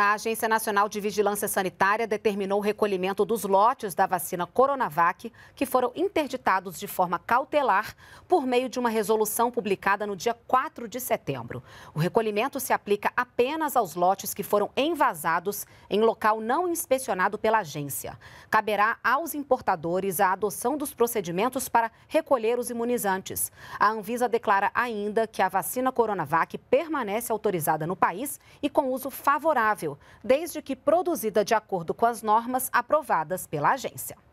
A Agência Nacional de Vigilância Sanitária determinou o recolhimento dos lotes da vacina Coronavac, que foram interditados de forma cautelar por meio de uma resolução publicada no dia 4 de setembro. O recolhimento se aplica apenas aos lotes que foram envasados em local não inspecionado pela agência. Caberá aos importadores a adoção dos procedimentos para recolher os imunizantes. A Anvisa declara ainda que a vacina Coronavac permanece autorizada no país e com uso favorável desde que produzida de acordo com as normas aprovadas pela agência.